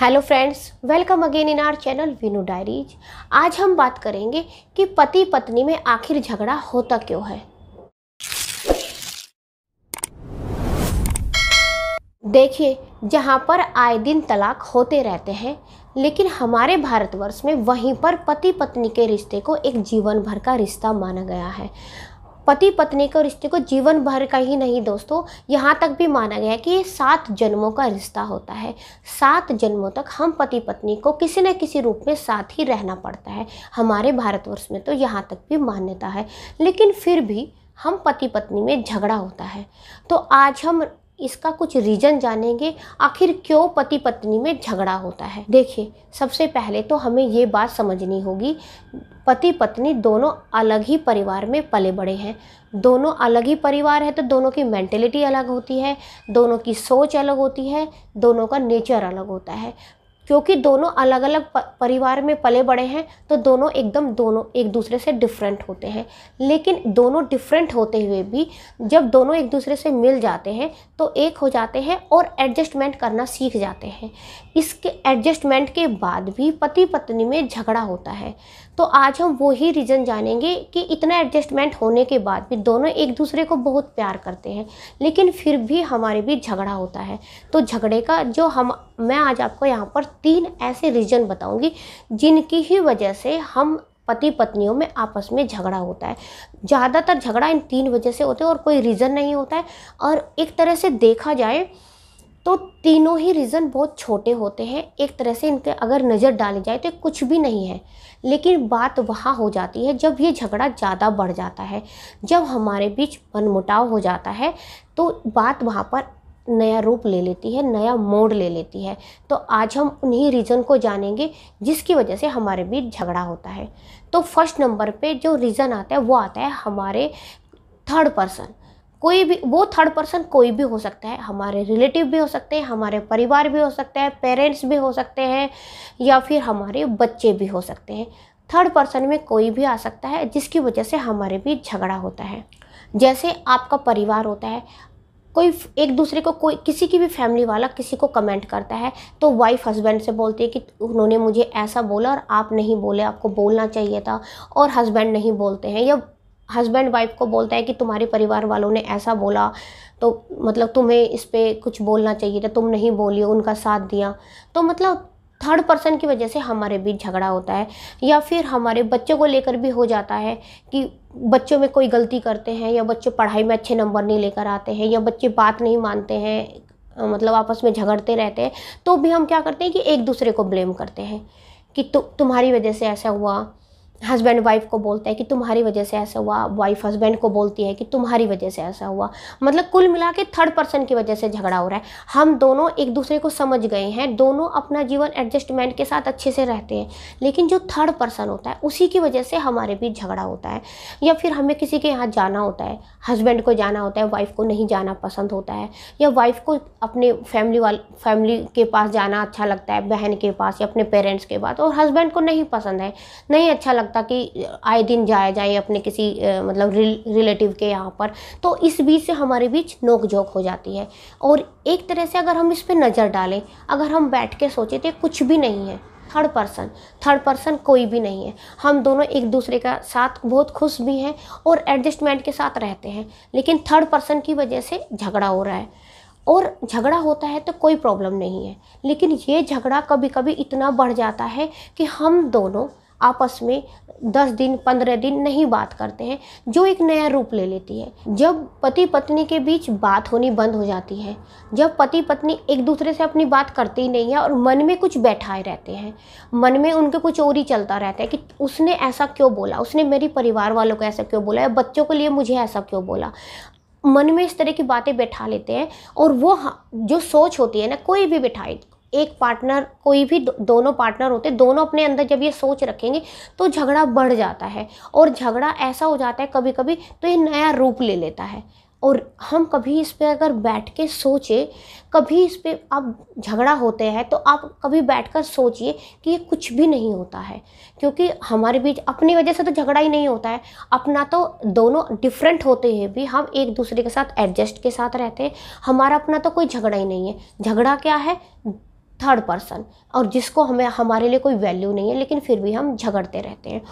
hello friends welcome again in our channel Vinu Diaries आज हम बात करेंगे कि पति पत्नी में आखिर झगड़ा होता क्यों है देखिए जहां पर आए दिन तलाक होते रहते हैं लेकिन हमारे भारतवर्ष में वहीं पर पति पत्नी के रिश्ते को एक जीवन भर का रिश्ता माना गया है पति पत्नी के रिश्ते को जीवन भर का ही नहीं दोस्तों यहाँ तक भी माना गया है कि ये सात जन्मों का रिश्ता होता है सात जन्मों तक हम पति पत्नी को किसी न किसी रूप में साथ ही रहना पड़ता है हमारे भारतवर्ष में तो यहाँ तक भी मान्यता है लेकिन फिर भी हम पति पत्नी में झगड़ा होता है तो आज हम इसका कुछ रीजन जानेंगे आखिर क्यों पति पत्नी में झगड़ा होता है देखिए सबसे पहले तो हमें ये बात समझनी होगी पति पत्नी दोनों अलग ही परिवार में पले बड़े हैं दोनों अलग ही परिवार है तो दोनों की मैंटेलिटी अलग होती है दोनों की सोच अलग होती है दोनों का नेचर अलग होता है क्योंकि दोनों अलग अलग परिवार में पले बड़े हैं तो दोनों एकदम दोनों एक दूसरे से डिफरेंट होते हैं लेकिन दोनों डिफरेंट होते हुए भी जब दोनों एक दूसरे से मिल जाते हैं तो एक हो जाते हैं और एडजस्टमेंट करना सीख जाते हैं इसके एडजस्टमेंट के बाद भी पति पत्नी में झगड़ा होता है तो आज हम वही रीज़न जानेंगे कि इतना एडजस्टमेंट होने के बाद भी दोनों एक दूसरे को बहुत प्यार करते हैं लेकिन फिर भी हमारे बीच झगड़ा होता है तो झगड़े का जो हम मैं आज आपको यहाँ पर तीन ऐसे रीजन बताऊँगी जिनकी ही वजह से हम पति पत्नियों में आपस में झगड़ा होता है ज़्यादातर झगड़ा इन तीन वजह से होता है और कोई रीज़न नहीं होता है और एक तरह से देखा जाए तो तीनों ही रीज़न बहुत छोटे होते हैं एक तरह से इनके अगर नज़र डाली जाए तो कुछ भी नहीं है लेकिन बात वहाँ हो जाती है जब ये झगड़ा ज़्यादा बढ़ जाता है जब हमारे बीच मनमुटाव हो जाता है तो बात वहाँ पर नया रूप ले लेती है नया मोड ले लेती है तो आज हम उन्हीं रीज़न को जानेंगे जिसकी वजह से हमारे बीच झगड़ा होता है तो फर्स्ट नंबर पे जो रीज़न आता है वो आता है हमारे थर्ड पर्सन कोई भी वो थर्ड पर्सन कोई भी हो सकता है हमारे रिलेटिव भी हो सकते हैं हमारे परिवार भी हो सकता है पेरेंट्स भी हो सकते हैं या फिर हमारे बच्चे भी हो सकते हैं थर्ड पर्सन में कोई भी आ सकता है जिसकी वजह से हमारे बीच झगड़ा होता है जैसे आपका परिवार होता है कोई एक दूसरे को कोई किसी की भी फैमिली वाला किसी को कमेंट करता है तो वाइफ हस्बैंड से बोलती है कि उन्होंने मुझे ऐसा बोला और आप नहीं बोले आपको बोलना चाहिए था और हस्बैंड नहीं बोलते हैं या हस्बैंड वाइफ को बोलता है कि तुम्हारे परिवार वालों ने ऐसा बोला तो मतलब तुम्हें इस पर कुछ बोलना चाहिए था तुम नहीं बोली उनका साथ दिया तो मतलब थर्ड पर्सन की वजह से हमारे बीच झगड़ा होता है या फिर हमारे बच्चों को लेकर भी हो जाता है कि बच्चों में कोई गलती करते हैं या बच्चे पढ़ाई में अच्छे नंबर नहीं लेकर आते हैं या बच्चे बात नहीं मानते हैं मतलब आपस में झगड़ते रहते हैं तो भी हम क्या करते हैं कि एक दूसरे को ब्लेम करते हैं कि तु, तुम्हारी वजह से ऐसा हुआ हस्बैंड वाइफ को बोलता है कि तुम्हारी वजह से ऐसा हुआ वाइफ हस्बैंड को बोलती है कि तुम्हारी वजह से ऐसा हुआ मतलब कुल मिला के थर्ड पर्सन की वजह से झगड़ा हो रहा है हम दोनों एक दूसरे को समझ गए हैं दोनों अपना जीवन एडजस्टमेंट के साथ अच्छे से रहते हैं लेकिन जो थर्ड पर्सन होता है उसी की वजह से हमारे बीच झगड़ा होता है या फिर हमें किसी के यहाँ जाना होता है हस्बैंड को जाना होता है वाइफ को नहीं जाना पसंद होता है या वाइफ को अपने फैमिली वाल फैमिली के पास जाना अच्छा लगता है बहन के पास या अपने पेरेंट्स के पास और हस्बैंड को नहीं पसंद है नहीं अच्छा लगता सकता कि आए दिन जाया जाए अपने किसी मतलब रिल, रिलेटिव के यहाँ पर तो इस बीच से हमारे बीच नोक झोंक हो जाती है और एक तरह से अगर हम इस पर नज़र डालें अगर हम बैठ के सोचें तो कुछ भी नहीं है थर्ड पर्सन थर्ड पर्सन कोई भी नहीं है हम दोनों एक दूसरे का साथ बहुत खुश भी हैं और एडजस्टमेंट के साथ रहते हैं लेकिन थर्ड पर्सन की वजह से झगड़ा हो रहा है और झगड़ा होता है तो कोई प्रॉब्लम नहीं है लेकिन ये झगड़ा कभी कभी इतना बढ़ जाता है कि हम दोनों आपस में दस दिन पंद्रह दिन नहीं बात करते हैं जो एक नया रूप ले लेती है जब पति पत्नी के बीच बात होनी बंद हो जाती है जब पति पत्नी एक दूसरे से अपनी बात करते ही नहीं है और मन में कुछ बैठाए रहते हैं मन में उनके कुछ और ही चलता रहता है कि उसने ऐसा क्यों बोला उसने मेरे परिवार वालों को ऐसा क्यों बोला या बच्चों के लिए मुझे ऐसा क्यों बोला मन में इस तरह की बातें बैठा लेते हैं और वो जो सोच होती है ना कोई भी बैठाए एक पार्टनर कोई भी दो, दोनों पार्टनर होते दोनों अपने अंदर जब ये सोच रखेंगे तो झगड़ा बढ़ जाता है और झगड़ा ऐसा हो जाता है कभी कभी तो ये नया रूप ले लेता है और हम कभी इस पर अगर बैठ के सोचें कभी इस पर आप झगड़ा होते हैं तो आप कभी बैठ कर सोचिए कि ये कुछ भी नहीं होता है क्योंकि हमारे बीच अपनी वजह से तो झगड़ा ही नहीं होता है अपना तो दोनों डिफरेंट होते हैं भी हम एक दूसरे के साथ एडजस्ट के साथ रहते हैं हमारा अपना तो कोई झगड़ा ही नहीं है झगड़ा क्या है थर्ड पर्सन और जिसको हमें हमारे लिए कोई वैल्यू नहीं है लेकिन फिर भी हम झगड़ते रहते हैं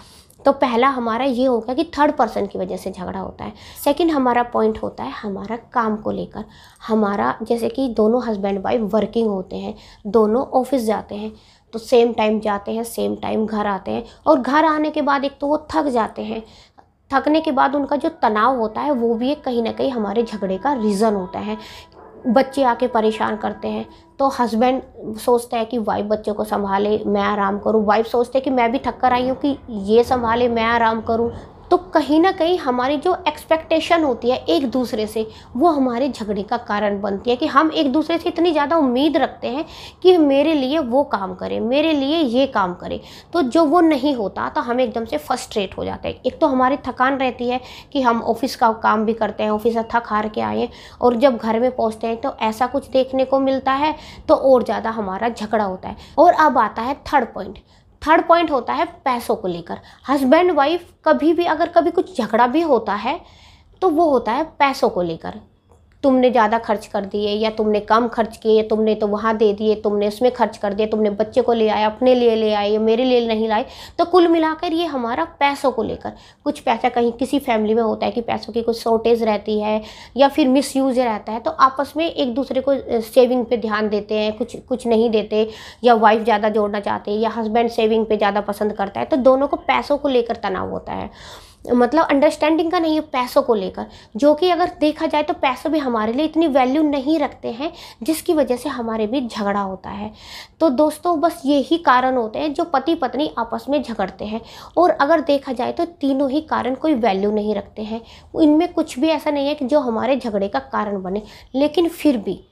तो पहला हमारा ये हो गया कि थर्ड पर्सन की वजह से झगड़ा होता है सेकंड हमारा पॉइंट होता है हमारा काम को लेकर हमारा जैसे कि दोनों हस्बैंड वाइफ वर्किंग होते हैं दोनों ऑफिस जाते हैं तो सेम टाइम जाते हैं सेम टाइम घर आते हैं और घर आने के बाद एक तो वो थक जाते हैं थकने के बाद उनका जो तनाव होता है वो भी एक कहीं ना कहीं हमारे झगड़े का रीज़न होता है बच्चे आके परेशान करते हैं तो हस्बैंड सोचता है कि वाइफ बच्चों को संभाले मैं आराम करूं वाइफ सोचते हैं कि मैं भी थक कर आई हूँ कि ये संभाले मैं आराम करूं तो कहीं ना कहीं हमारी जो एक्सपेक्टेशन होती है एक दूसरे से वो हमारे झगड़े का कारण बनती है कि हम एक दूसरे से इतनी ज़्यादा उम्मीद रखते हैं कि मेरे लिए वो काम करे मेरे लिए ये काम करे तो जो वो नहीं होता तो हम एकदम से फर्स्ट्रेट हो जाते हैं एक तो हमारी थकान रहती है कि हम ऑफिस का काम भी करते हैं ऑफिस थक हार के आए और जब घर में पहुँचते हैं तो ऐसा कुछ देखने को मिलता है तो और ज़्यादा हमारा झगड़ा होता है और अब आता है थर्ड पॉइंट थर्ड पॉइंट होता है पैसों को लेकर हस्बैंड वाइफ कभी भी अगर कभी कुछ झगड़ा भी होता है तो वो होता है पैसों को लेकर तुमने ज़्यादा खर्च कर दिए या तुमने कम खर्च किए या तुमने तो वहाँ दे दिए तुमने उसमें खर्च कर दिया तुमने बच्चे को ले आए अपने लिए ले आए या मेरे लिए नहीं लाए तो कुल मिलाकर ये हमारा पैसों को लेकर कुछ पैसा कहीं किसी फैमिली में होता है कि पैसों की कुछ शॉर्टेज रहती है या फिर मिस यूज रहता है तो आपस में एक दूसरे को सेविंग पर ध्यान देते हैं कुछ कुछ नहीं देते या वाइफ ज़्यादा जोड़ना चाहते हैं या हस्बैंड सेविंग पर ज़्यादा पसंद करता है तो दोनों को पैसों को लेकर तनाव होता है मतलब अंडरस्टैंडिंग का नहीं है पैसों को लेकर जो कि अगर देखा जाए तो पैसों भी हमारे लिए इतनी वैल्यू नहीं रखते हैं जिसकी वजह से हमारे बीच झगड़ा होता है तो दोस्तों बस यही कारण होते हैं जो पति पत्नी आपस में झगड़ते हैं और अगर देखा जाए तो तीनों ही कारण कोई वैल्यू नहीं रखते हैं इनमें कुछ भी ऐसा नहीं है कि जो हमारे झगड़े का कारण बने लेकिन फिर भी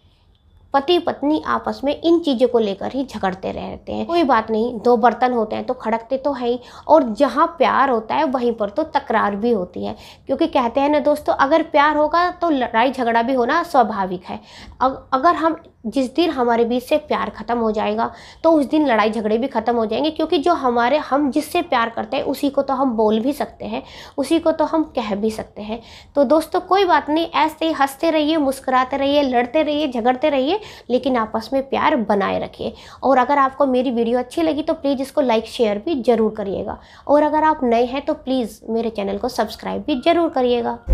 पति पत्नी आपस में इन चीज़ों को लेकर ही झगड़ते रहते हैं कोई बात नहीं दो बर्तन होते हैं तो खड़कते तो हैं ही और जहाँ प्यार होता है वहीं पर तो तकरार भी होती है क्योंकि कहते हैं ना दोस्तों अगर प्यार होगा तो लड़ाई झगड़ा भी होना स्वाभाविक है अगर हम जिस दिन हमारे बीच से प्यार ख़त्म हो जाएगा तो उस दिन लड़ाई झगड़े भी ख़त्म हो जाएंगे क्योंकि जो हमारे हम जिससे प्यार करते हैं उसी को तो हम बोल भी सकते हैं उसी को तो हम कह भी सकते हैं तो दोस्तों कोई बात नहीं ऐसे ही हंसते रहिए मुस्कुराते रहिए लड़ते रहिए झगड़ते रहिए लेकिन आपस में प्यार बनाए रखें और अगर आपको मेरी वीडियो अच्छी लगी तो प्लीज़ इसको लाइक शेयर भी ज़रूर करिएगा और अगर आप नए हैं तो प्लीज़ मेरे चैनल को सब्सक्राइब भी ज़रूर करिएगा